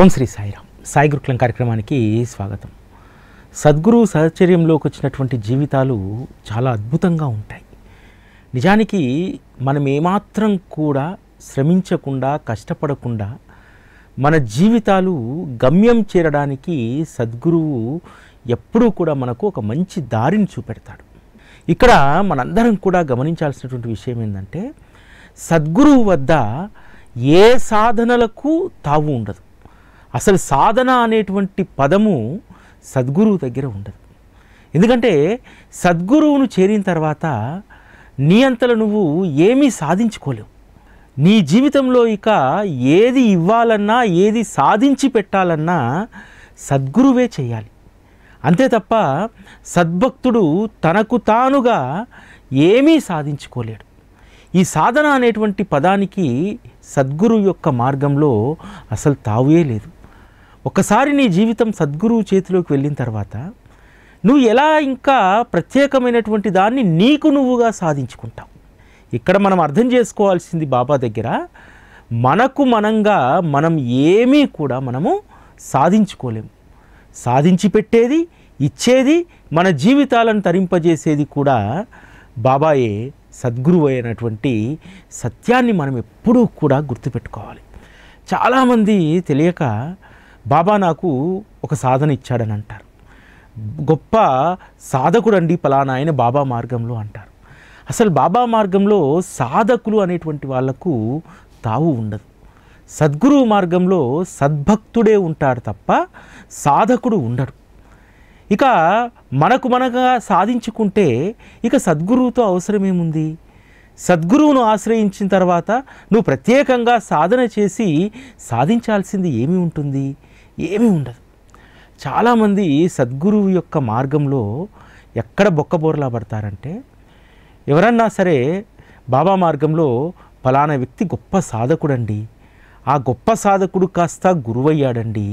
ఓం శ్రీ సాయిరామ్ సాయి గురుకులం కార్యక్రమానికి స్వాగతం సద్గురు సహచర్యంలోకి వచ్చినటువంటి జీవితాలు చాలా అద్భుతంగా ఉంటాయి నిజానికి మనం ఏమాత్రం కూడా శ్రమించకుండా కష్టపడకుండా మన జీవితాలు గమ్యం చేరడానికి సద్గురువు ఎప్పుడూ కూడా మనకు ఒక మంచి దారిని చూపెడతాడు ఇక్కడ మనందరం కూడా గమనించాల్సినటువంటి విషయం ఏంటంటే సద్గురువు వద్ద ఏ సాధనలకు తావు ఉండదు అసలు సాధన అనేటువంటి పదము సద్గురువు దగ్గర ఉండదు ఎందుకంటే సద్గురువును చేరిన తర్వాత నీ అంతలో నువ్వు ఏమీ సాధించుకోలేవు నీ జీవితంలో ఇక ఏది ఇవ్వాలన్నా ఏది సాధించి పెట్టాలన్నా సద్గురువే చేయాలి అంతే తప్ప సద్భక్తుడు తనకు తానుగా ఏమీ సాధించుకోలేడు ఈ సాధన అనేటువంటి పదానికి సద్గురు యొక్క మార్గంలో అసలు తావే లేదు ఒకసారి నీ జీవితం సద్గురువు చేతిలోకి వెళ్ళిన తర్వాత నువ్వు ఎలా ఇంకా ప్రత్యేకమైనటువంటి దాన్ని నీకు నువ్వుగా సాధించుకుంటావు ఇక్కడ మనం అర్థం చేసుకోవాల్సింది బాబా దగ్గర మనకు మనంగా మనం ఏమీ కూడా మనము సాధించుకోలేము సాధించి పెట్టేది ఇచ్చేది మన జీవితాలను తరింపజేసేది కూడా బాబాయే సద్గురువు అయినటువంటి సత్యాన్ని మనం ఎప్పుడూ కూడా గుర్తుపెట్టుకోవాలి చాలామంది తెలియక బాబా నాకు ఒక సాధన ఇచ్చాడని అంటారు గొప్ప సాధకుడండి పలానా ఆయన బాబా మార్గంలో అంటారు అసలు బాబా మార్గంలో సాధకులు అనేటువంటి వాళ్లకు తావు ఉండదు సద్గురువు మార్గంలో సద్భక్తుడే ఉంటాడు తప్ప సాధకుడు ఉండడు ఇక మనకు మనగా సాధించుకుంటే ఇక సద్గురువుతో అవసరమేముంది సద్గురువును ఆశ్రయించిన తర్వాత నువ్వు ప్రత్యేకంగా సాధన చేసి సాధించాల్సింది ఏమి ఉంటుంది ఏమీ ఉండదు చాలామంది సద్గురువు యొక్క మార్గంలో ఎక్కడ బొక్కబోర్లా పడతారంటే ఎవరన్నా సరే బాబా మార్గంలో ఫలానా వ్యక్తి గొప్ప సాధకుడండి ఆ గొప్ప సాధకుడు కాస్త గురువయ్యాడండి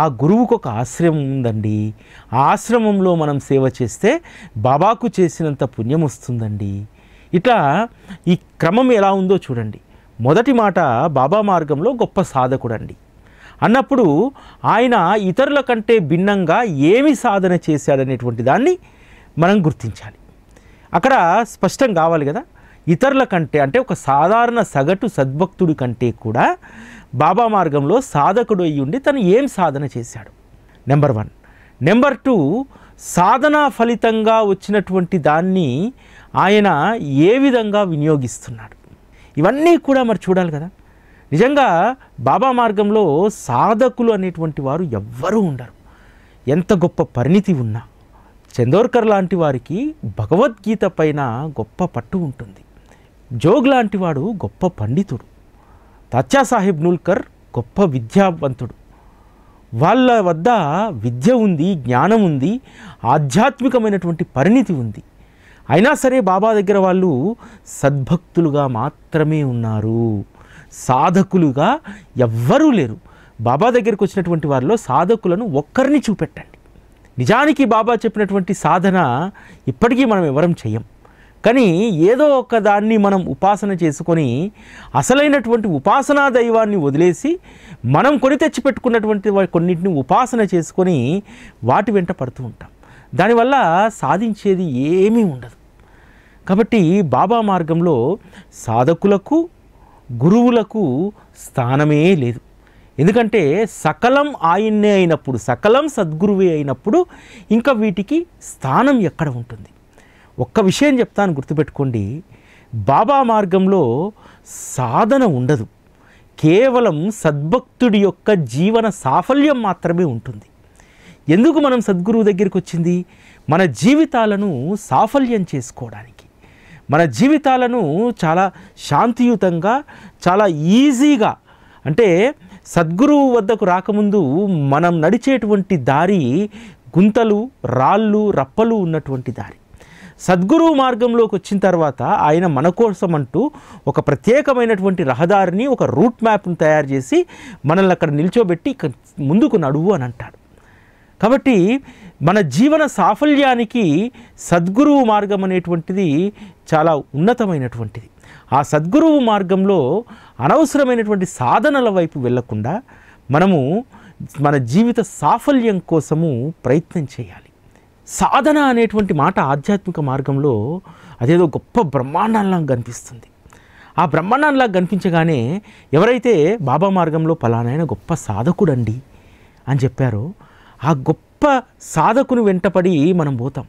ఆ గురువుకు ఒక ఆశ్రమం ఉందండి ఆ ఆశ్రమంలో మనం సేవ చేస్తే బాబాకు చేసినంత పుణ్యం వస్తుందండి ఇట్లా ఈ క్రమం ఎలా ఉందో చూడండి మొదటి మాట బాబా మార్గంలో గొప్ప సాధకుడండి అన్నప్పుడు ఆయన ఇతరుల కంటే భిన్నంగా ఏమి సాధన చేశాడనేటువంటి దాన్ని మనం గుర్తించాలి అక్కడ స్పష్టం కావాలి కదా ఇతరుల కంటే అంటే ఒక సాధారణ సగటు సద్భక్తుడి కంటే కూడా బాబా మార్గంలో సాధకుడు అయి ఉండి తను ఏం సాధన చేశాడు నెంబర్ వన్ నెంబర్ టూ సాధన ఫలితంగా వచ్చినటువంటి దాన్ని ఆయన ఏ విధంగా వినియోగిస్తున్నాడు ఇవన్నీ కూడా మరి చూడాలి కదా నిజంగా బాబా మార్గంలో సాధకులు అనేటువంటి వారు ఎవ్వరూ ఉండరు ఎంత గొప్ప పరిణితి ఉన్నా చందోర్కర్ లాంటి వారికి భగవద్గీత పైన గొప్ప పట్టు ఉంటుంది జోగ్ లాంటి వాడు గొప్ప పండితుడు సాహెబ్ నూల్కర్ గొప్ప విద్యావంతుడు వాళ్ళ వద్ద విద్య ఉంది జ్ఞానం ఉంది ఆధ్యాత్మికమైనటువంటి పరిణితి ఉంది అయినా సరే బాబా దగ్గర వాళ్ళు సద్భక్తులుగా మాత్రమే ఉన్నారు సాధకులుగా ఎవ్వరూ లేరు బాబా దగ్గరికి వచ్చినటువంటి వారిలో సాధకులను ఒక్కరిని చూపెట్టండి నిజానికి బాబా చెప్పినటువంటి సాధన ఇప్పటికీ మనం ఎవరం చెయ్యం కానీ ఏదో ఒక దాన్ని మనం ఉపాసన చేసుకొని అసలైనటువంటి ఉపాసనా దైవాన్ని వదిలేసి మనం కొని తెచ్చిపెట్టుకున్నటువంటి కొన్నింటిని ఉపాసన చేసుకొని వాటి వెంట పడుతూ ఉంటాం దానివల్ల సాధించేది ఏమీ ఉండదు కాబట్టి బాబా మార్గంలో సాధకులకు గురువులకు స్థానమే లేదు ఎందుకంటే సకలం ఆయన్నే అయినప్పుడు సకలం సద్గురువే అయినప్పుడు ఇంకా వీటికి స్థానం ఎక్కడ ఉంటుంది ఒక్క విషయం చెప్తాను గుర్తుపెట్టుకోండి బాబా మార్గంలో సాధన ఉండదు కేవలం సద్భక్తుడి యొక్క జీవన సాఫల్యం మాత్రమే ఉంటుంది ఎందుకు మనం సద్గురువు దగ్గరికి వచ్చింది మన జీవితాలను సాఫల్యం చేసుకోవడానికి మన జీవితాలను చాలా శాంతియుతంగా చాలా ఈజీగా అంటే సద్గురువు వద్దకు రాకముందు మనం నడిచేటువంటి దారి గుంతలు రాళ్ళు రప్పలు ఉన్నటువంటి దారి సద్గురువు మార్గంలోకి వచ్చిన తర్వాత ఆయన మన కోసం అంటూ ఒక ప్రత్యేకమైనటువంటి రహదారిని ఒక రూట్ మ్యాప్ను తయారు చేసి మనల్ని అక్కడ నిల్చోబెట్టి ముందుకు నడువు అని అంటాడు కాబట్టి మన జీవన సాఫల్యానికి సద్గురువు మార్గం అనేటువంటిది చాలా ఉన్నతమైనటువంటిది ఆ సద్గురువు మార్గంలో అనవసరమైనటువంటి సాధనల వైపు వెళ్లకుండా మనము మన జీవిత సాఫల్యం కోసము ప్రయత్నం చేయాలి సాధన అనేటువంటి మాట ఆధ్యాత్మిక మార్గంలో అదేదో గొప్ప బ్రహ్మాండంలా కనిపిస్తుంది ఆ బ్రహ్మాండంలా కనిపించగానే ఎవరైతే బాబా మార్గంలో పలానైన గొప్ప సాధకుడండి అని చెప్పారో ఆ గొప్ప సాధకుని వెంటపడి మనం పోతాం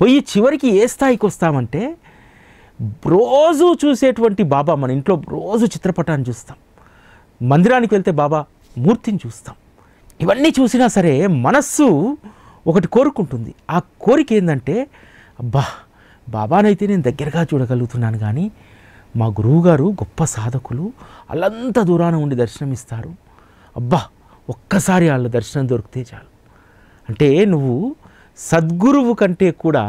పోయి చివరికి ఏ స్థాయికి వస్తామంటే రోజు చూసేటువంటి బాబా మన ఇంట్లో రోజు చిత్రపటాన్ని చూస్తాం మందిరానికి వెళ్తే బాబా మూర్తిని చూస్తాం ఇవన్నీ చూసినా సరే మనస్సు ఒకటి కోరుకుంటుంది ఆ కోరిక ఏంటంటే అబ్బా బాబానైతే నేను దగ్గరగా చూడగలుగుతున్నాను కానీ మా గురువుగారు గొప్ప సాధకులు అలంత దూరాన ఉండి దర్శనమిస్తారు అబ్బా ఒక్కసారి వాళ్ళ దర్శనం దొరికితే చాలు అంటే నువ్వు సద్గురువు కంటే కూడా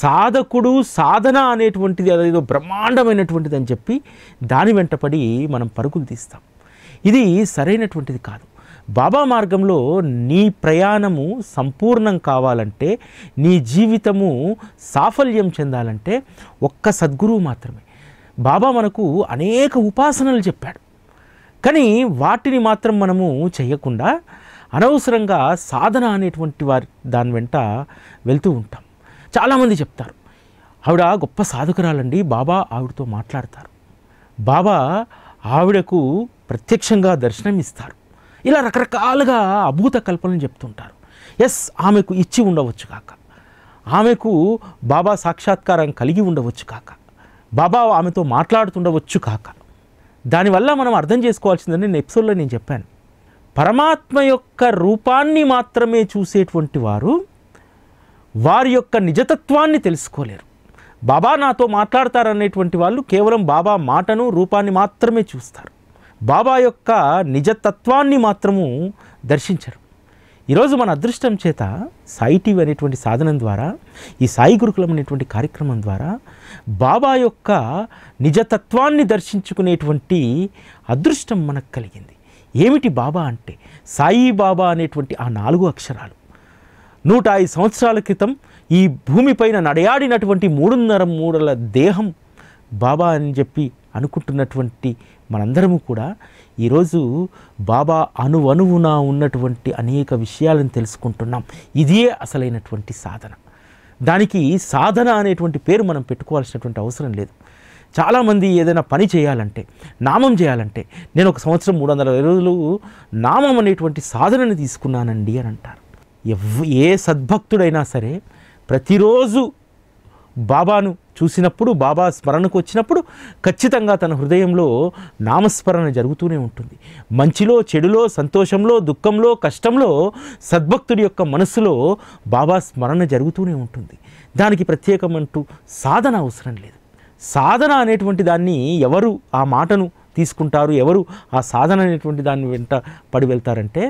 సాధకుడు సాధన అనేటువంటిది అదేదో బ్రహ్మాండమైనటువంటిది అని చెప్పి దాని వెంటపడి మనం పరుగులు తీస్తాం ఇది సరైనటువంటిది కాదు బాబా మార్గంలో నీ ప్రయాణము సంపూర్ణం కావాలంటే నీ జీవితము సాఫల్యం చెందాలంటే ఒక్క సద్గురువు మాత్రమే బాబా మనకు అనేక ఉపాసనలు చెప్పాడు కానీ వాటిని మాత్రం మనము చేయకుండా అనవసరంగా సాధన అనేటువంటి వారి దాని వెంట వెళ్తూ ఉంటాం చాలామంది చెప్తారు ఆవిడ గొప్ప సాధకురాలండి బాబా ఆవిడతో మాట్లాడతారు బాబా ఆవిడకు ప్రత్యక్షంగా దర్శనం ఇస్తారు ఇలా రకరకాలుగా అభూత కల్పనలు చెప్తుంటారు ఎస్ ఆమెకు ఇచ్చి ఉండవచ్చు కాక ఆమెకు బాబా సాక్షాత్కారం కలిగి ఉండవచ్చు కాక బాబా ఆమెతో మాట్లాడుతుండవచ్చు కాక దానివల్ల మనం అర్థం చేసుకోవాల్సిందని నేను ఎపిసోడ్లో నేను చెప్పాను పరమాత్మ యొక్క రూపాన్ని మాత్రమే చూసేటువంటి వారు వారి యొక్క నిజతత్వాన్ని తెలుసుకోలేరు బాబా నాతో మాట్లాడతారనేటువంటి వాళ్ళు కేవలం బాబా మాటను రూపాన్ని మాత్రమే చూస్తారు బాబా యొక్క నిజతత్వాన్ని మాత్రము దర్శించరు ఈరోజు మన అదృష్టం చేత సాయి టీవీ అనేటువంటి సాధనం ద్వారా ఈ సాయి గురుకులం అనేటువంటి కార్యక్రమం ద్వారా బాబా యొక్క నిజతత్వాన్ని దర్శించుకునేటువంటి అదృష్టం మనకు కలిగింది ఏమిటి బాబా అంటే సాయిబాబా అనేటువంటి ఆ నాలుగు అక్షరాలు నూట ఐదు సంవత్సరాల క్రితం ఈ భూమిపైన నడయాడినటువంటి మూడున్నర మూడల దేహం బాబా అని చెప్పి అనుకుంటున్నటువంటి మనందరము కూడా ఈరోజు బాబా అణువణువున ఉన్నటువంటి అనేక విషయాలను తెలుసుకుంటున్నాం ఇదే అసలైనటువంటి సాధన దానికి సాధన అనేటువంటి పేరు మనం పెట్టుకోవాల్సినటువంటి అవసరం లేదు చాలామంది ఏదైనా పని చేయాలంటే నామం చేయాలంటే నేను ఒక సంవత్సరం మూడు వందల రోజులు నామం అనేటువంటి సాధనని తీసుకున్నానండి అని అంటారు ఎవ్ ఏ సద్భక్తుడైనా సరే ప్రతిరోజు బాబాను చూసినప్పుడు బాబా స్మరణకు వచ్చినప్పుడు ఖచ్చితంగా తన హృదయంలో నామస్మరణ జరుగుతూనే ఉంటుంది మంచిలో చెడులో సంతోషంలో దుఃఖంలో కష్టంలో సద్భక్తుడి యొక్క మనస్సులో బాబా స్మరణ జరుగుతూనే ఉంటుంది దానికి ప్రత్యేకమంటూ సాధన అవసరం లేదు సాధన అనేటువంటి దాన్ని ఎవరు ఆ మాటను తీసుకుంటారు ఎవరు ఆ సాధన అనేటువంటి దాన్ని వెంట పడి వెళ్తారంటే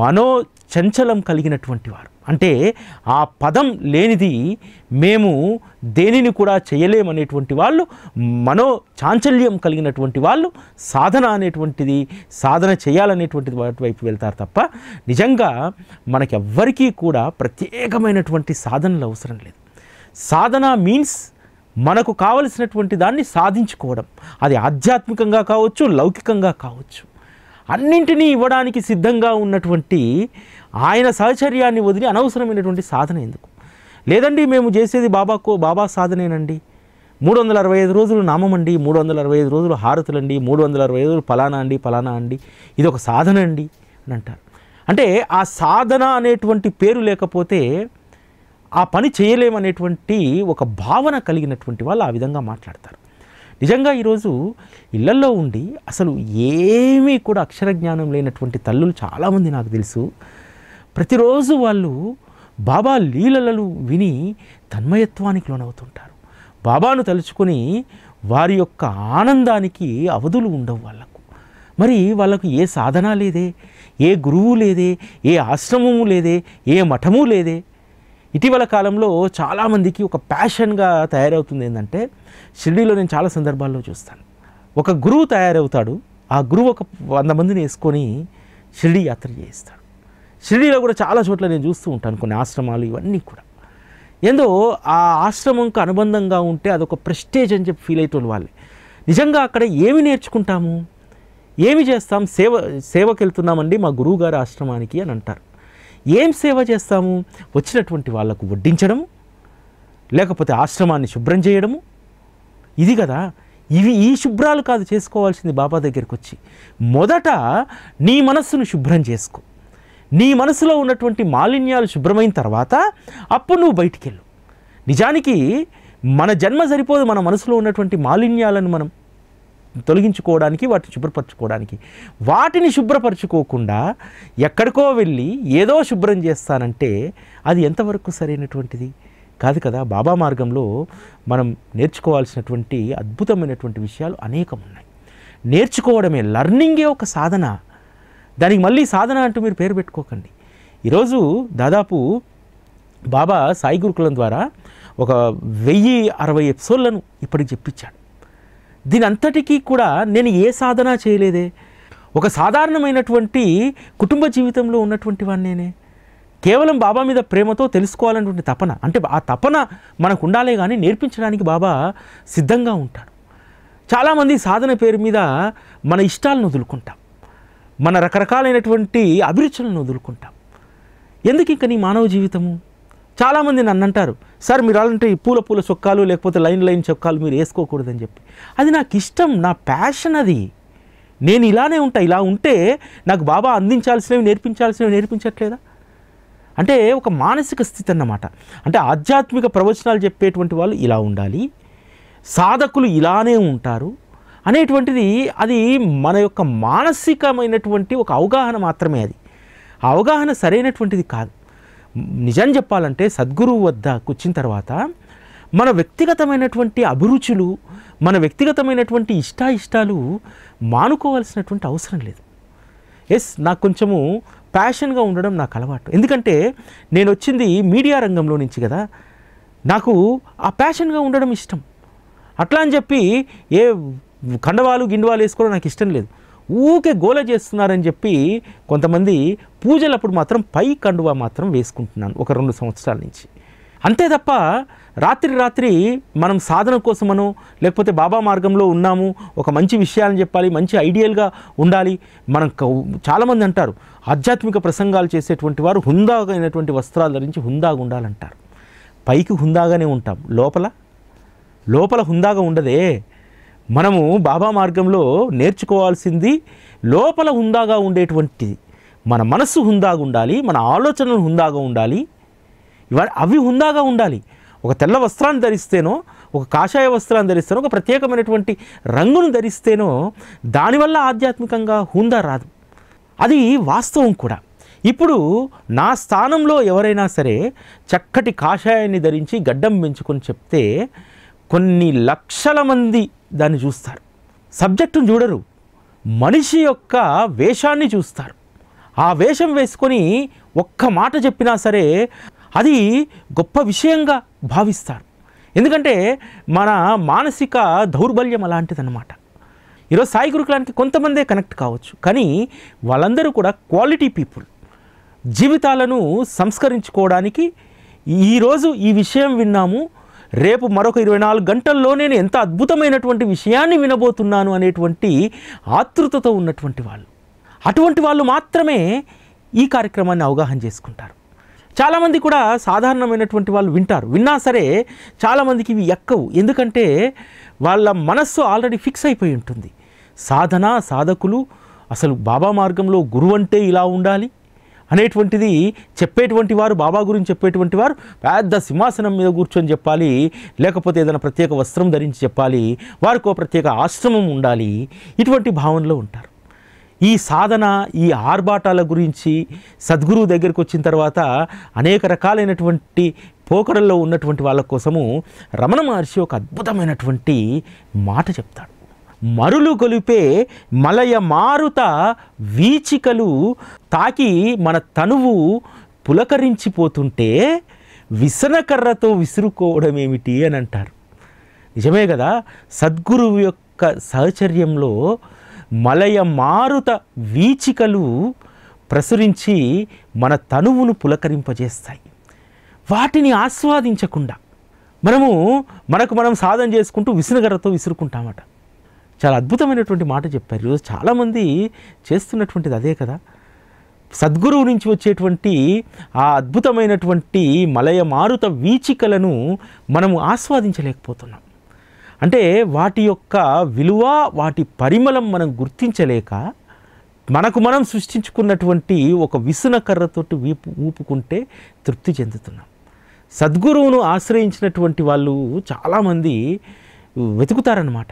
మనో చంచలం కలిగినటువంటి వారు అంటే ఆ పదం లేనిది మేము దేనిని కూడా చేయలేమనేటువంటి వాళ్ళు మనో చాంచల్యం కలిగినటువంటి వాళ్ళు సాధన అనేటువంటిది సాధన చేయాలనేటువంటిది వైపు వెళ్తారు తప్ప నిజంగా మనకెవ్వరికీ కూడా ప్రత్యేకమైనటువంటి సాధనలు అవసరం లేదు సాధన మీన్స్ మనకు కావలసినటువంటి దాన్ని సాధించుకోవడం అది ఆధ్యాత్మికంగా కావచ్చు లౌకికంగా కావచ్చు అన్నింటినీ ఇవ్వడానికి సిద్ధంగా ఉన్నటువంటి ఆయన సహచర్యాన్ని వదిలి అనవసరమైనటువంటి సాధన ఎందుకు లేదండి మేము చేసేది బాబాకు బాబా సాధనేనండి మూడు వందల అరవై ఐదు రోజులు అండి మూడు వందల అరవై ఐదు రోజులు హారతులండి మూడు వందల అరవై ఐదు రోజులు ఫలానా అండి ఫలానా అండి ఇది ఒక సాధన అండి అని అంటారు అంటే ఆ సాధన అనేటువంటి పేరు లేకపోతే ఆ పని చేయలేమనేటువంటి ఒక భావన కలిగినటువంటి వాళ్ళు ఆ విధంగా మాట్లాడతారు నిజంగా ఈరోజు ఇళ్లల్లో ఉండి అసలు ఏమీ కూడా అక్షర జ్ఞానం లేనటువంటి తల్లులు చాలామంది నాకు తెలుసు ప్రతిరోజు వాళ్ళు బాబా లీలలను విని తన్మయత్వానికి లోనవుతుంటారు బాబాను తలుచుకొని వారి యొక్క ఆనందానికి అవధులు ఉండవు వాళ్ళకు మరి వాళ్ళకు ఏ సాధన లేదే ఏ గురువు లేదే ఏ ఆశ్రమము లేదే ఏ మఠము లేదే ఇటీవల కాలంలో చాలామందికి ఒక ప్యాషన్గా తయారవుతుంది ఏంటంటే షిరిడీలో నేను చాలా సందర్భాల్లో చూస్తాను ఒక గురువు తయారవుతాడు ఆ గురువు ఒక వంద మందిని వేసుకొని షిరిడి యాత్ర చేయిస్తాడు షిరిడీలో కూడా చాలా చోట్ల నేను చూస్తూ ఉంటాను కొన్ని ఆశ్రమాలు ఇవన్నీ కూడా ఏందో ఆ ఆశ్రమంకు అనుబంధంగా ఉంటే అదొక ప్రెస్టేజ్ అని చెప్పి ఫీల్ అయ్యేటోళ్ళు వాళ్ళే నిజంగా అక్కడ ఏమి నేర్చుకుంటాము ఏమి చేస్తాం సేవ సేవకి వెళ్తున్నామండి మా గురువుగారి ఆశ్రమానికి అని అంటారు ఏం సేవ చేస్తాము వచ్చినటువంటి వాళ్లకు వడ్డించడం లేకపోతే ఆశ్రమాన్ని శుభ్రం చేయడము ఇది కదా ఇవి ఈ శుభ్రాలు కాదు చేసుకోవాల్సింది బాబా దగ్గరికి వచ్చి మొదట నీ మనస్సును శుభ్రం చేసుకో నీ మనసులో ఉన్నటువంటి మాలిన్యాలు శుభ్రమైన తర్వాత అప్పుడు నువ్వు బయటికి వెళ్ళు నిజానికి మన జన్మ సరిపోదు మన మనసులో ఉన్నటువంటి మాలిన్యాలను మనం తొలగించుకోవడానికి వాటిని శుభ్రపరచుకోవడానికి వాటిని శుభ్రపరచుకోకుండా ఎక్కడికో వెళ్ళి ఏదో శుభ్రం చేస్తానంటే అది ఎంతవరకు సరైనటువంటిది కాదు కదా బాబా మార్గంలో మనం నేర్చుకోవాల్సినటువంటి అద్భుతమైనటువంటి విషయాలు అనేకం ఉన్నాయి నేర్చుకోవడమే లర్నింగే ఒక సాధన దానికి మళ్ళీ సాధన అంటూ మీరు పేరు పెట్టుకోకండి ఈరోజు దాదాపు బాబా సాయి గురుకులం ద్వారా ఒక వెయ్యి అరవై ఎపిసోడ్లను ఇప్పటికి చెప్పించాడు దీని అంతటికీ కూడా నేను ఏ సాధన చేయలేదే ఒక సాధారణమైనటువంటి కుటుంబ జీవితంలో ఉన్నటువంటి వాడిని నేనే కేవలం బాబా మీద ప్రేమతో తెలుసుకోవాలనేటువంటి తపన అంటే ఆ తపన మనకు ఉండాలే కానీ నేర్పించడానికి బాబా సిద్ధంగా ఉంటాడు చాలామంది సాధన పేరు మీద మన ఇష్టాలను వదులుకుంటాం మన రకరకాలైనటువంటి అభిరుచులను వదులుకుంటాం ఎందుకు ఇంకా నీ మానవ జీవితము చాలామంది నన్ను అంటారు సార్ మీరు అలాంటి పూల పూల చొక్కాలు లేకపోతే లైన్ లైన్ చొక్కాలు మీరు వేసుకోకూడదని చెప్పి అది నాకు ఇష్టం నా ప్యాషన్ అది నేను ఇలానే ఉంటా ఇలా ఉంటే నాకు బాబా అందించాల్సినవి నేర్పించాల్సినవి నేర్పించట్లేదా అంటే ఒక మానసిక స్థితి అన్నమాట అంటే ఆధ్యాత్మిక ప్రవచనాలు చెప్పేటువంటి వాళ్ళు ఇలా ఉండాలి సాధకులు ఇలానే ఉంటారు అనేటువంటిది అది మన యొక్క మానసికమైనటువంటి ఒక అవగాహన మాత్రమే అది అవగాహన సరైనటువంటిది కాదు నిజం చెప్పాలంటే సద్గురువు వద్ద కూర్చిన తర్వాత మన వ్యక్తిగతమైనటువంటి అభిరుచులు మన వ్యక్తిగతమైనటువంటి ఇష్టాయిష్టాలు మానుకోవాల్సినటువంటి అవసరం లేదు ఎస్ నాకు కొంచెము ప్యాషన్గా ఉండడం నాకు అలవాటు ఎందుకంటే నేను వచ్చింది మీడియా రంగంలో నుంచి కదా నాకు ఆ ప్యాషన్గా ఉండడం ఇష్టం అట్లా అని చెప్పి ఏ కండవాలు గిండవాలు వేసుకోవడం నాకు ఇష్టం లేదు ఊకే గోల చేస్తున్నారని చెప్పి కొంతమంది పూజలప్పుడు మాత్రం పై కండువా మాత్రం వేసుకుంటున్నాను ఒక రెండు సంవత్సరాల నుంచి అంతే తప్ప రాత్రి రాత్రి మనం సాధన కోసమనో లేకపోతే బాబా మార్గంలో ఉన్నాము ఒక మంచి విషయాలను చెప్పాలి మంచి ఐడియల్గా ఉండాలి మనం చాలామంది అంటారు ఆధ్యాత్మిక ప్రసంగాలు చేసేటువంటి వారు హుందాగైనటువంటి వస్త్రాలు ధరించి హుందాగా ఉండాలంటారు పైకి హుందాగానే ఉంటాం లోపల లోపల హుందాగా ఉండదే మనము బాబా మార్గంలో నేర్చుకోవాల్సింది లోపల హుందాగా ఉండేటువంటిది మన మనస్సు హుందాగా ఉండాలి మన ఆలోచనలు హుందాగా ఉండాలి అవి హుందాగా ఉండాలి ఒక తెల్ల వస్త్రాన్ని ధరిస్తేనో ఒక కాషాయ వస్త్రాన్ని ధరిస్తేనో ఒక ప్రత్యేకమైనటువంటి రంగును ధరిస్తేనో దానివల్ల ఆధ్యాత్మికంగా హుందా రాదు అది వాస్తవం కూడా ఇప్పుడు నా స్థానంలో ఎవరైనా సరే చక్కటి కాషాయాన్ని ధరించి గడ్డం పెంచుకొని చెప్తే కొన్ని లక్షల మంది దాన్ని చూస్తారు సబ్జెక్టును చూడరు మనిషి యొక్క వేషాన్ని చూస్తారు ఆ వేషం వేసుకొని ఒక్క మాట చెప్పినా సరే అది గొప్ప విషయంగా భావిస్తారు ఎందుకంటే మన మానసిక దౌర్బల్యం అలాంటిదన్నమాట ఈరోజు సాయి గురుకులానికి కొంతమందే కనెక్ట్ కావచ్చు కానీ వాళ్ళందరూ కూడా క్వాలిటీ పీపుల్ జీవితాలను సంస్కరించుకోవడానికి ఈరోజు ఈ విషయం విన్నాము రేపు మరొక ఇరవై నాలుగు గంటల్లో నేను ఎంత అద్భుతమైనటువంటి విషయాన్ని వినబోతున్నాను అనేటువంటి ఆతృతతో ఉన్నటువంటి వాళ్ళు అటువంటి వాళ్ళు మాత్రమే ఈ కార్యక్రమాన్ని అవగాహన చేసుకుంటారు చాలామంది కూడా సాధారణమైనటువంటి వాళ్ళు వింటారు విన్నా సరే చాలామందికి ఇవి ఎక్కవు ఎందుకంటే వాళ్ళ మనస్సు ఆల్రెడీ ఫిక్స్ అయిపోయి ఉంటుంది సాధన సాధకులు అసలు బాబా మార్గంలో గురువంటే ఇలా ఉండాలి అనేటువంటిది చెప్పేటువంటి వారు బాబా గురించి చెప్పేటువంటి వారు పెద్ద సింహాసనం మీద కూర్చొని చెప్పాలి లేకపోతే ఏదైనా ప్రత్యేక వస్త్రం ధరించి చెప్పాలి వారికి ఒక ప్రత్యేక ఆశ్రమం ఉండాలి ఇటువంటి భావనలో ఉంటారు ఈ సాధన ఈ ఆర్భాటాల గురించి సద్గురువు దగ్గరికి వచ్చిన తర్వాత అనేక రకాలైనటువంటి పోకడల్లో ఉన్నటువంటి వాళ్ళ కోసము రమణ మహర్షి ఒక అద్భుతమైనటువంటి మాట చెప్తాడు మరులు కొలిపే మలయ మారుత వీచికలు తాకి మన తనువు పులకరించిపోతుంటే విసనకర్రతో విసురుకోవడం ఏమిటి అని అంటారు నిజమే కదా సద్గురువు యొక్క సహచర్యంలో మలయ మారుత వీచికలు ప్రసురించి మన తనువును పులకరింపజేస్తాయి వాటిని ఆస్వాదించకుండా మనము మనకు మనం సాధన చేసుకుంటూ విసునగర్రతో విసురుకుంటామట చాలా అద్భుతమైనటువంటి మాట చెప్పారు ఈరోజు చాలామంది చేస్తున్నటువంటిది అదే కదా సద్గురువు నుంచి వచ్చేటువంటి ఆ అద్భుతమైనటువంటి మలయ మారుత వీచికలను మనము ఆస్వాదించలేకపోతున్నాం అంటే వాటి యొక్క విలువ వాటి పరిమళం మనం గుర్తించలేక మనకు మనం సృష్టించుకున్నటువంటి ఒక విసున కర్రతోటి వీపు ఊపుకుంటే తృప్తి చెందుతున్నాం సద్గురువును ఆశ్రయించినటువంటి వాళ్ళు చాలామంది వెతుకుతారన్నమాట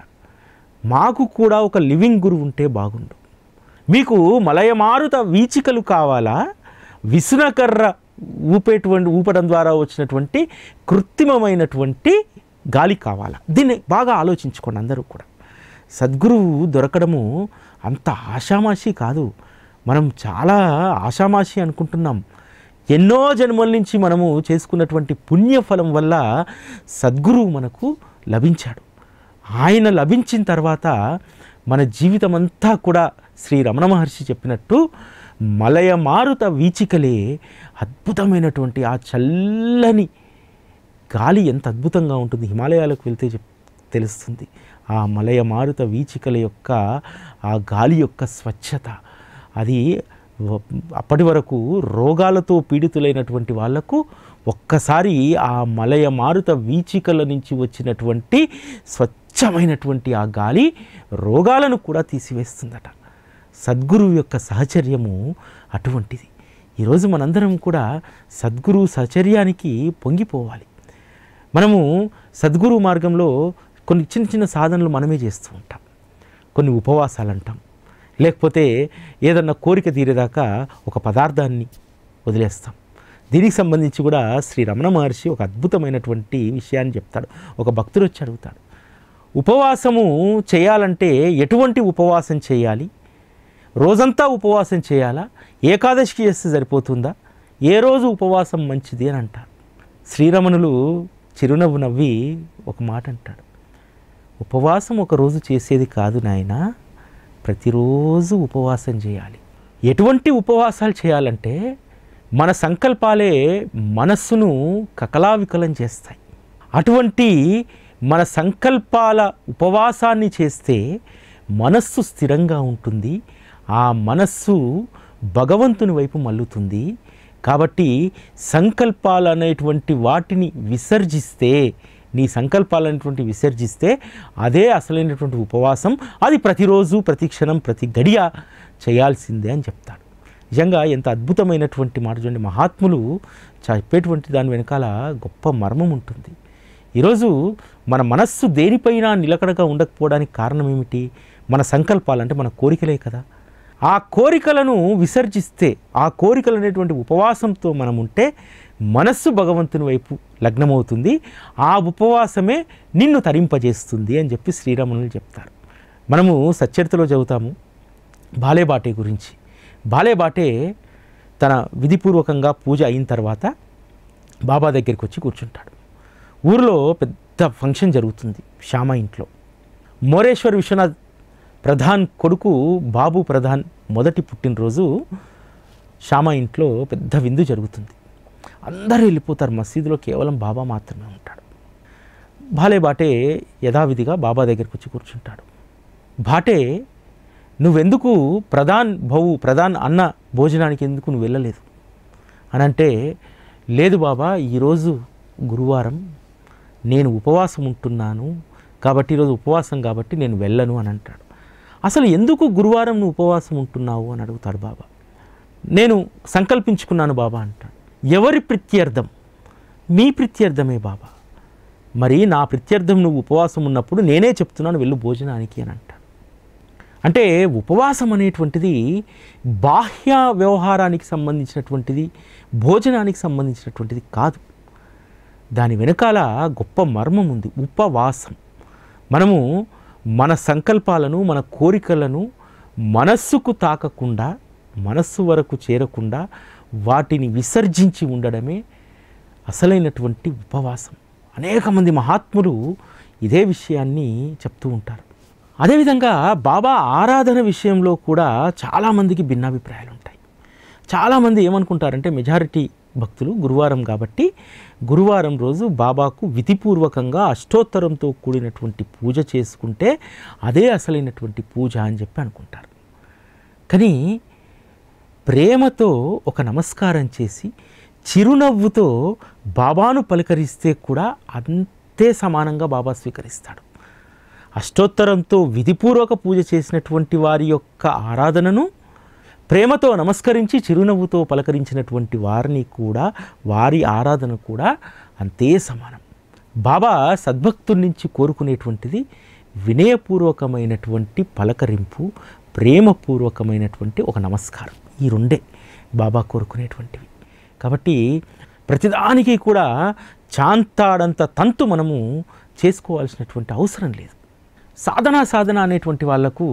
మాకు కూడా ఒక లివింగ్ గురువు ఉంటే బాగుండు మీకు మలయమారుత వీచికలు కావాలా విసునకర్ర ఊపేటువంటి ఊపడం ద్వారా వచ్చినటువంటి కృత్రిమమైనటువంటి గాలి కావాలా దీన్ని బాగా ఆలోచించుకోండి అందరూ కూడా సద్గురువు దొరకడము అంత ఆషామాషి కాదు మనం చాలా ఆషామాషి అనుకుంటున్నాం ఎన్నో జన్మల నుంచి మనము చేసుకున్నటువంటి పుణ్యఫలం వల్ల సద్గురువు మనకు లభించాడు ఆయన లభించిన తర్వాత మన జీవితం అంతా కూడా శ్రీ రమణ మహర్షి చెప్పినట్టు మలయ మారుత వీచికలే అద్భుతమైనటువంటి ఆ చల్లని గాలి ఎంత అద్భుతంగా ఉంటుంది హిమాలయాలకు వెళ్తే తెలుస్తుంది ఆ మలయ మారుత వీచికల యొక్క ఆ గాలి యొక్క స్వచ్ఛత అది అప్పటి వరకు రోగాలతో పీడితులైనటువంటి వాళ్లకు ఒక్కసారి ఆ మలయ మారుత వీచికల నుంచి వచ్చినటువంటి స్వచ్ఛ స్వచ్ఛమైనటువంటి ఆ గాలి రోగాలను కూడా తీసివేస్తుందట సద్గురువు యొక్క సహచర్యము అటువంటిది ఈరోజు మనందరం కూడా సద్గురు సహచర్యానికి పొంగిపోవాలి మనము సద్గురు మార్గంలో కొన్ని చిన్న చిన్న సాధనలు మనమే చేస్తూ ఉంటాం కొన్ని ఉపవాసాలు అంటాం లేకపోతే ఏదన్నా కోరిక తీరేదాకా ఒక పదార్థాన్ని వదిలేస్తాం దీనికి సంబంధించి కూడా శ్రీ రమణ మహర్షి ఒక అద్భుతమైనటువంటి విషయాన్ని చెప్తాడు ఒక భక్తుడు వచ్చి అడుగుతాడు ఉపవాసము చేయాలంటే ఎటువంటి ఉపవాసం చేయాలి రోజంతా ఉపవాసం చేయాలా ఏకాదశికి చేస్తే సరిపోతుందా ఏ రోజు ఉపవాసం మంచిది అని అంటారు శ్రీరమణులు చిరునవ్వు నవ్వి ఒక మాట అంటాడు ఉపవాసం ఒకరోజు చేసేది కాదు నాయన ప్రతిరోజు ఉపవాసం చేయాలి ఎటువంటి ఉపవాసాలు చేయాలంటే మన సంకల్పాలే మనస్సును కకలావికలం చేస్తాయి అటువంటి మన సంకల్పాల ఉపవాసాన్ని చేస్తే మనస్సు స్థిరంగా ఉంటుంది ఆ మనస్సు భగవంతుని వైపు మల్లుతుంది కాబట్టి సంకల్పాలు అనేటువంటి వాటిని విసర్జిస్తే నీ సంకల్పాలు అనేటువంటి విసర్జిస్తే అదే అసలైనటువంటి ఉపవాసం అది ప్రతిరోజు ప్రతి క్షణం ప్రతి గడియ చేయాల్సిందే అని చెప్తాడు నిజంగా ఎంత అద్భుతమైనటువంటి మాట చూడండి మహాత్ములు చెప్పేటువంటి దాని వెనకాల గొప్ప మర్మం ఉంటుంది ఈరోజు మన మనస్సు దేనిపైన నిలకడగా ఉండకపోవడానికి కారణం ఏమిటి మన సంకల్పాలు అంటే మన కోరికలే కదా ఆ కోరికలను విసర్జిస్తే ఆ కోరికలు అనేటువంటి ఉపవాసంతో మనం ఉంటే మనస్సు భగవంతుని వైపు లగ్నమవుతుంది ఆ ఉపవాసమే నిన్ను తరింపజేస్తుంది అని చెప్పి శ్రీరామునులు చెప్తారు మనము సచ్చరితలో చదువుతాము బాలేబాటే గురించి బాలేబాటే తన విధిపూర్వకంగా పూజ అయిన తర్వాత బాబా దగ్గరికి వచ్చి కూర్చుంటాడు ఊరిలో పెద్ద ఫంక్షన్ జరుగుతుంది శ్యామ ఇంట్లో మోరేశ్వర్ విశ్వనాథ్ ప్రధాన్ కొడుకు బాబు ప్రధాన్ మొదటి పుట్టినరోజు శ్యామ ఇంట్లో పెద్ద విందు జరుగుతుంది అందరూ వెళ్ళిపోతారు మసీదులో కేవలం బాబా మాత్రమే ఉంటాడు బాలే బాటే యథావిధిగా బాబా దగ్గరికి వచ్చి కూర్చుంటాడు బాటే నువ్వెందుకు ప్రధాన్ భవు ప్రధాన్ అన్న భోజనానికి ఎందుకు నువ్వు వెళ్ళలేదు అని అంటే లేదు బాబా ఈరోజు గురువారం నేను ఉపవాసం ఉంటున్నాను కాబట్టి ఈరోజు ఉపవాసం కాబట్టి నేను వెళ్ళను అని అంటాడు అసలు ఎందుకు గురువారం నువ్వు ఉపవాసం ఉంటున్నావు అని అడుగుతాడు బాబా నేను సంకల్పించుకున్నాను బాబా అంటాడు ఎవరి ప్రత్యర్థం మీ ప్రత్యర్థమే బాబా మరి నా ప్రత్యర్థం నువ్వు ఉపవాసం ఉన్నప్పుడు నేనే చెప్తున్నాను వెళ్ళు భోజనానికి అని అంటాడు అంటే ఉపవాసం అనేటువంటిది బాహ్య వ్యవహారానికి సంబంధించినటువంటిది భోజనానికి సంబంధించినటువంటిది కాదు దాని వెనకాల గొప్ప మర్మం ఉంది ఉపవాసం మనము మన సంకల్పాలను మన కోరికలను మనస్సుకు తాకకుండా మనస్సు వరకు చేరకుండా వాటిని విసర్జించి ఉండడమే అసలైనటువంటి ఉపవాసం అనేక మంది మహాత్ములు ఇదే విషయాన్ని చెప్తూ ఉంటారు అదేవిధంగా బాబా ఆరాధన విషయంలో కూడా చాలామందికి భిన్నాభిప్రాయాలు ఉంటాయి చాలామంది ఏమనుకుంటారంటే మెజారిటీ భక్తులు గురువారం కాబట్టి గురువారం రోజు బాబాకు విధిపూర్వకంగా అష్టోత్తరంతో కూడినటువంటి పూజ చేసుకుంటే అదే అసలైనటువంటి పూజ అని చెప్పి అనుకుంటారు కానీ ప్రేమతో ఒక నమస్కారం చేసి చిరునవ్వుతో బాబాను పలకరిస్తే కూడా అంతే సమానంగా బాబా స్వీకరిస్తాడు అష్టోత్తరంతో విధిపూర్వక పూజ చేసినటువంటి వారి యొక్క ఆరాధనను ప్రేమతో నమస్కరించి చిరునవ్వుతో పలకరించినటువంటి వారిని కూడా వారి ఆరాధన కూడా అంతే సమానం బాబా సద్భక్తుల నుంచి కోరుకునేటువంటిది వినయపూర్వకమైనటువంటి పలకరింపు ప్రేమపూర్వకమైనటువంటి ఒక నమస్కారం ఈ రెండే బాబా కోరుకునేటువంటివి కాబట్టి ప్రతిదానికి కూడా చాంతాడంత తంతు మనము చేసుకోవాల్సినటువంటి అవసరం లేదు సాధన సాధన అనేటువంటి వాళ్లకు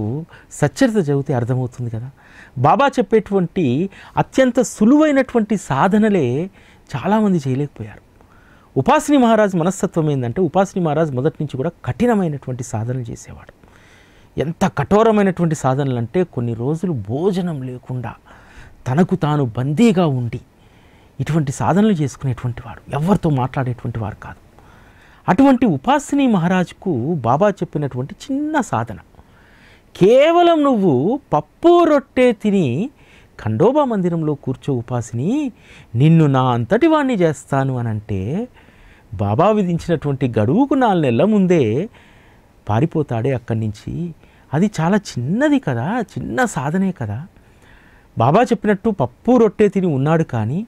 సచ్చరిత చదివితే అర్థమవుతుంది కదా బాబా చెప్పేటువంటి అత్యంత సులువైనటువంటి సాధనలే చాలామంది చేయలేకపోయారు ఉపాసిని మహారాజ్ మనస్తత్వం ఏంటంటే ఉపాసిని మహారాజ్ మొదటి నుంచి కూడా కఠినమైనటువంటి సాధనలు చేసేవాడు ఎంత కఠోరమైనటువంటి సాధనలు అంటే కొన్ని రోజులు భోజనం లేకుండా తనకు తాను బందీగా ఉండి ఇటువంటి సాధనలు చేసుకునేటువంటి వాడు ఎవరితో మాట్లాడేటువంటి వారు కాదు అటువంటి ఉపాసిని మహారాజ్కు బాబా చెప్పినటువంటి చిన్న సాధన కేవలం నువ్వు పప్పు రొట్టె తిని ఖండోబా మందిరంలో కూర్చో ఉపాసిని నిన్ను నా అంతటి వాణ్ణి చేస్తాను అని అంటే బాబా విధించినటువంటి గడువుకు నాలుగు నెలల ముందే పారిపోతాడే అక్కడి నుంచి అది చాలా చిన్నది కదా చిన్న సాధనే కదా బాబా చెప్పినట్టు పప్పు రొట్టె తిని ఉన్నాడు కానీ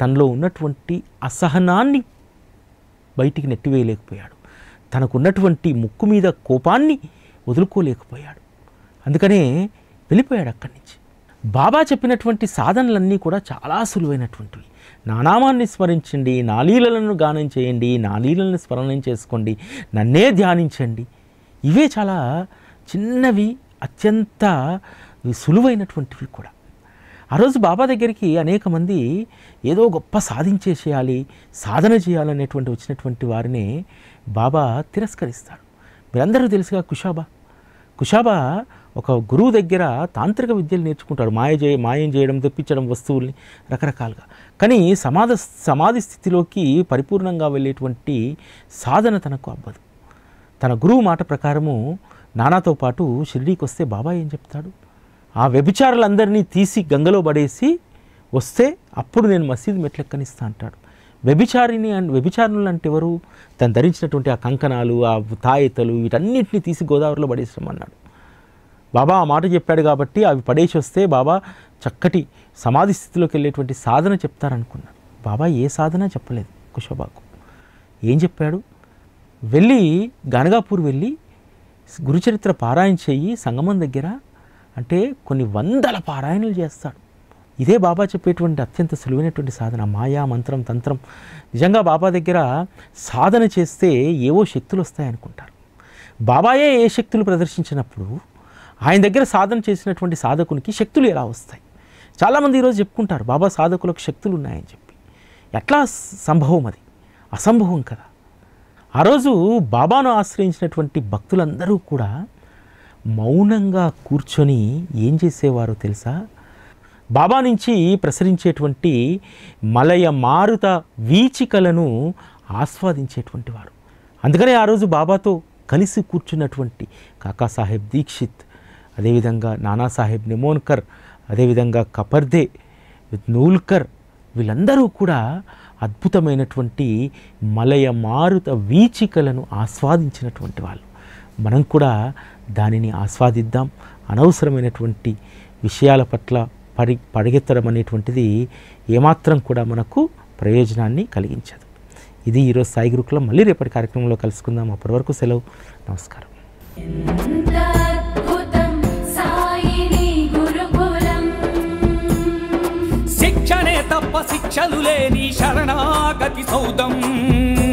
తనలో ఉన్నటువంటి అసహనాన్ని బయటికి నెట్టివేయలేకపోయాడు తనకున్నటువంటి ముక్కు మీద కోపాన్ని వదులుకోలేకపోయాడు అందుకనే వెళ్ళిపోయాడు అక్కడి నుంచి బాబా చెప్పినటువంటి సాధనలన్నీ కూడా చాలా సులువైనటువంటివి నానామాన్ని స్మరించండి నాలీలలను గానం చేయండి నాలీలను స్మరణం చేసుకోండి నన్నే ధ్యానించండి ఇవే చాలా చిన్నవి అత్యంత సులువైనటువంటివి కూడా ఆ రోజు బాబా దగ్గరికి అనేక మంది ఏదో గొప్ప సాధించేసేయాలి సాధన చేయాలనేటువంటి వచ్చినటువంటి వారిని బాబా తిరస్కరిస్తాడు మీరందరూ తెలుసుగా కుషాబా కుషాబా ఒక గురువు దగ్గర తాంత్రిక విద్యలు నేర్చుకుంటాడు మాయ చేయ మాయం చేయడం తెప్పించడం వస్తువుల్ని రకరకాలుగా కానీ సమాధ సమాధి స్థితిలోకి పరిపూర్ణంగా వెళ్ళేటువంటి సాధన తనకు అవ్వదు తన గురువు మాట ప్రకారము నానాతో పాటు షిరిడీకి వస్తే బాబా ఏం చెప్తాడు ఆ వ్యభిచారులందరినీ తీసి గంగలో పడేసి వస్తే అప్పుడు నేను మసీదు మెట్లెక్కనిస్తా అంటాడు వ్యభిచారిని అండ్ వ్యభిచారులు అంటే ఎవరు తను ధరించినటువంటి ఆ కంకణాలు ఆ తాయితలు వీటన్నింటినీ తీసి గోదావరిలో పడేసామన్నాడు బాబా ఆ మాట చెప్పాడు కాబట్టి అవి పడేసి వస్తే బాబా చక్కటి సమాధి స్థితిలోకి వెళ్ళేటువంటి సాధన చెప్తారనుకున్నాడు బాబా ఏ సాధన చెప్పలేదు కుషబాకు ఏం చెప్పాడు వెళ్ళి గనగాపూర్ వెళ్ళి గురుచరిత్ర పారాయణ చెయ్యి సంగమం దగ్గర అంటే కొన్ని వందల పారాయణలు చేస్తాడు ఇదే బాబా చెప్పేటువంటి అత్యంత సులువైనటువంటి సాధన మాయా మంత్రం తంత్రం నిజంగా బాబా దగ్గర సాధన చేస్తే ఏవో శక్తులు వస్తాయనుకుంటారు బాబాయే ఏ శక్తులు ప్రదర్శించినప్పుడు ఆయన దగ్గర సాధన చేసినటువంటి సాధకునికి శక్తులు ఎలా వస్తాయి చాలామంది ఈరోజు చెప్పుకుంటారు బాబా సాధకులకు శక్తులు ఉన్నాయని చెప్పి ఎట్లా సంభవం అది అసంభవం కదా ఆ రోజు బాబాను ఆశ్రయించినటువంటి భక్తులందరూ కూడా మౌనంగా కూర్చొని ఏం చేసేవారో తెలుసా బాబా నుంచి ప్రసరించేటువంటి మలయ మారుత వీచికలను ఆస్వాదించేటువంటి వారు అందుకనే ఆ రోజు బాబాతో కలిసి కూర్చున్నటువంటి కాకాసాహెబ్ దీక్షిత్ అదేవిధంగా నానాసాహెబ్ నిమోన్కర్ అదేవిధంగా కపర్దే నూల్కర్ వీళ్ళందరూ కూడా అద్భుతమైనటువంటి మలయ మారుత వీచికలను ఆస్వాదించినటువంటి వాళ్ళు మనం కూడా దానిని ఆస్వాదిద్దాం అనవసరమైనటువంటి విషయాల పట్ల పరి పరిగెత్తడం అనేటువంటిది ఏమాత్రం కూడా మనకు ప్రయోజనాన్ని కలిగించదు ఇది ఈరోజు సాయి గురుకులం మళ్ళీ రేపటి కార్యక్రమంలో కలుసుకుందాం అప్పటి వరకు సెలవు నమస్కారం శిక్షణే తప్ప శిక్షలు లేని శరణాగతి సౌదం